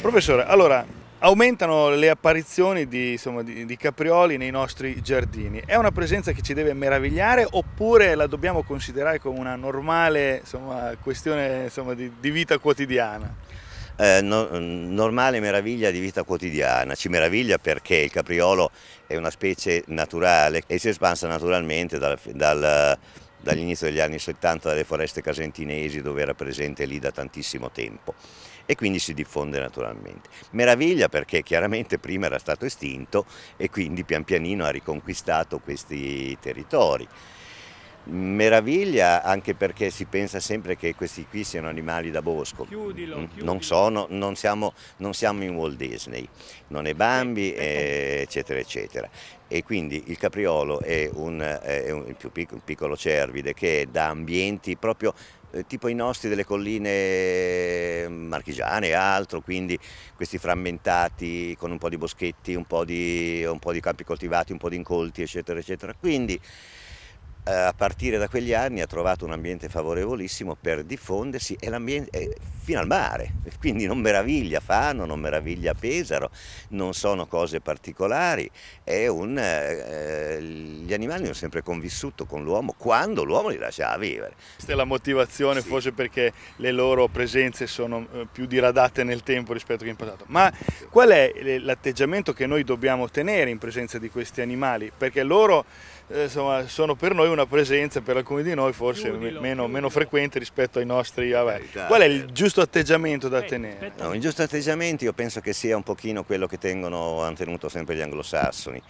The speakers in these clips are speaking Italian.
Professore, allora aumentano le apparizioni di, insomma, di, di, caprioli nei nostri giardini. È una presenza che ci deve meravigliare oppure la dobbiamo considerare come una normale insomma, questione insomma, di, di, vita quotidiana? Eh, no, mm, normale meraviglia di vita quotidiana, ci meraviglia perché il capriolo è una specie naturale e si è espansa naturalmente dal, dal, dall'inizio degli anni 70 dalle foreste casentinesi dove era presente lì da tantissimo tempo e quindi si diffonde naturalmente. Meraviglia perché chiaramente prima era stato estinto e quindi pian pianino ha riconquistato questi territori. Meraviglia anche perché si pensa sempre che questi qui siano animali da bosco. Chiudilo, mm, chiudilo. Non, sono, non, siamo, non siamo, in Walt Disney, non è Bambi, ecco. eh, eccetera, eccetera. E quindi il capriolo è un, eh, è un, più piccolo, un piccolo cervide che da ambienti proprio eh, tipo i nostri delle colline mm, marchigiane e altro, quindi questi frammentati con un po' di boschetti, un po' di, un po di campi coltivati, un po' di incolti, eccetera, eccetera. Quindi eh, a partire da quegli anni ha trovato un ambiente favorevolissimo per diffondersi e l'ambiente eh, fino al mare, quindi non meraviglia Fano, non meraviglia Pesaro, non sono cose particolari, è un, eh, eh, gli animali hanno sempre convissuto con l'uomo quando l'uomo li lasciava vivere. Questa è la motivazione sì. forse perché le loro presenze sono più diradate nel tempo rispetto che in passato, ma qual è l'atteggiamento che noi dobbiamo tenere in presenza di questi animali? Perché loro eh, insomma, sono per noi un una presenza per alcuni di noi forse Giudilo, meno, meno, frequente rispetto ai nostri avanti. Ah, eh, Qual è il certo. giusto atteggiamento da tenere? No, il giusto atteggiamento io penso che sia un pochino quello che tengono, hanno tenuto sempre gli anglosassoni,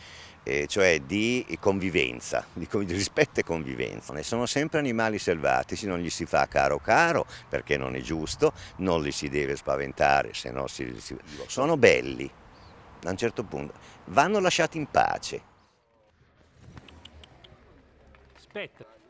eh, cioè di convivenza, di, di, rispetto e convivenza. Ne sono sempre animali selvatici, non gli si fa caro caro perché non è giusto, non li si deve spaventare, se no si, si, sono belli a un certo punto, vanno lasciati in pace aspetta